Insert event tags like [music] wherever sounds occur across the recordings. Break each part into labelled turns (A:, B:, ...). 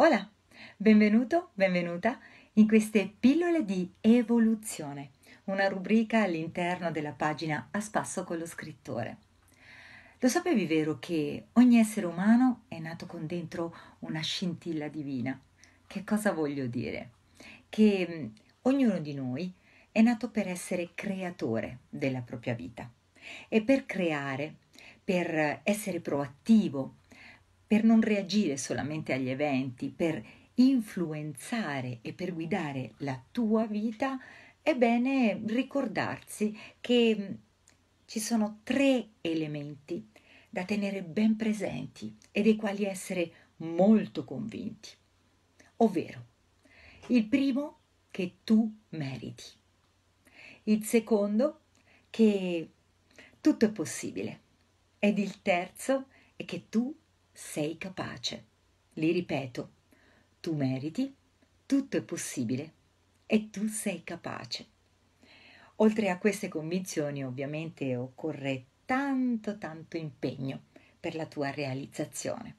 A: Hola, benvenuto, benvenuta in queste pillole di evoluzione, una rubrica all'interno della pagina A spasso con lo scrittore. Lo sapevi vero che ogni essere umano è nato con dentro una scintilla divina? Che cosa voglio dire? Che mm, ognuno di noi è nato per essere creatore della propria vita e per creare, per essere proattivo, per non reagire solamente agli eventi, per influenzare e per guidare la tua vita, è bene ricordarsi che mm, ci sono tre elementi da tenere ben presenti e dei quali essere molto convinti. Ovvero, il primo che tu meriti, il secondo che tutto è possibile ed il terzo è che tu sei capace. Li ripeto, tu meriti, tutto è possibile e tu sei capace. Oltre a queste convinzioni ovviamente occorre tanto tanto impegno per la tua realizzazione.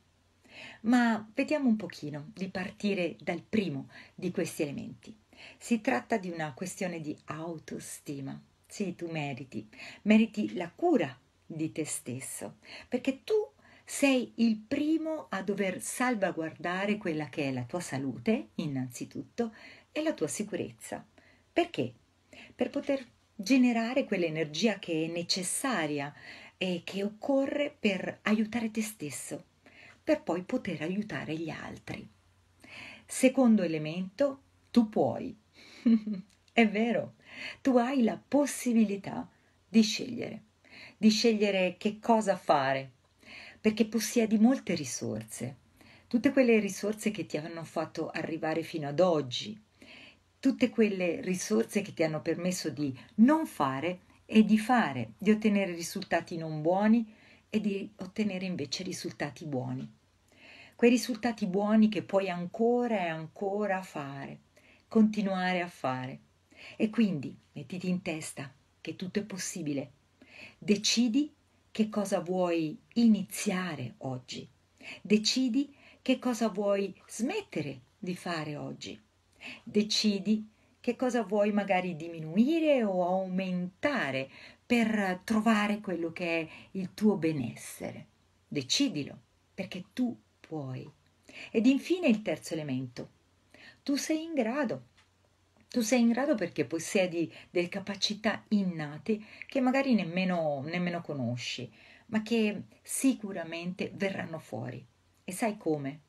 A: Ma vediamo un pochino di partire dal primo di questi elementi. Si tratta di una questione di autostima. Sì, tu meriti, meriti la cura di te stesso, perché tu sei il primo a dover salvaguardare quella che è la tua salute, innanzitutto, e la tua sicurezza. Perché? Per poter generare quell'energia che è necessaria e che occorre per aiutare te stesso, per poi poter aiutare gli altri. Secondo elemento, tu puoi. [laughs] è vero, tu hai la possibilità di scegliere, di scegliere che cosa fare perché possiedi molte risorse, tutte quelle risorse che ti hanno fatto arrivare fino ad oggi, tutte quelle risorse che ti hanno permesso di non fare e di fare, di ottenere risultati non buoni e di ottenere invece risultati buoni. Quei risultati buoni che puoi ancora e ancora fare, continuare a fare. E quindi mettiti in testa che tutto è possibile. Decidi che cosa vuoi iniziare oggi. Decidi che cosa vuoi smettere di fare oggi. Decidi che cosa vuoi magari diminuire o aumentare per trovare quello che è il tuo benessere. Decidilo, perché tu puoi. Ed infine il terzo elemento. Tu sei in grado tu sei in grado perché possiedi delle capacità innate che magari nemmeno, nemmeno conosci, ma che sicuramente verranno fuori. E sai come?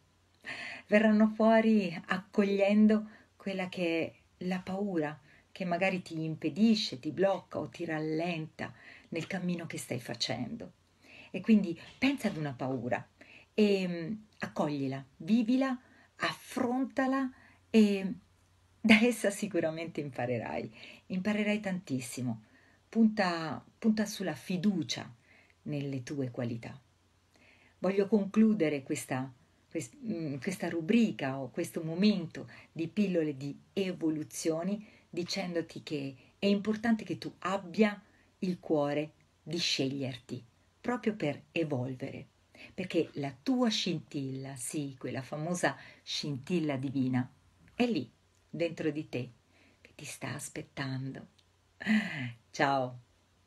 A: Verranno fuori accogliendo quella che è la paura che magari ti impedisce, ti blocca o ti rallenta nel cammino che stai facendo. E quindi pensa ad una paura e mm, accoglila, vivila, affrontala e da essa sicuramente imparerai, imparerai tantissimo. Punta, punta sulla fiducia nelle tue qualità. Voglio concludere questa, mm, questa rubrica o questo momento di pillole di evoluzioni dicendoti che è importante che tu abbia il cuore di sceglierti proprio per evolvere, perché la tua scintilla, sì, quella famosa scintilla divina, è lì dentro di te che ti sta aspettando. Ah, ciao,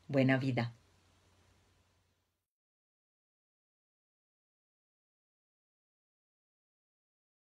A: buona vita.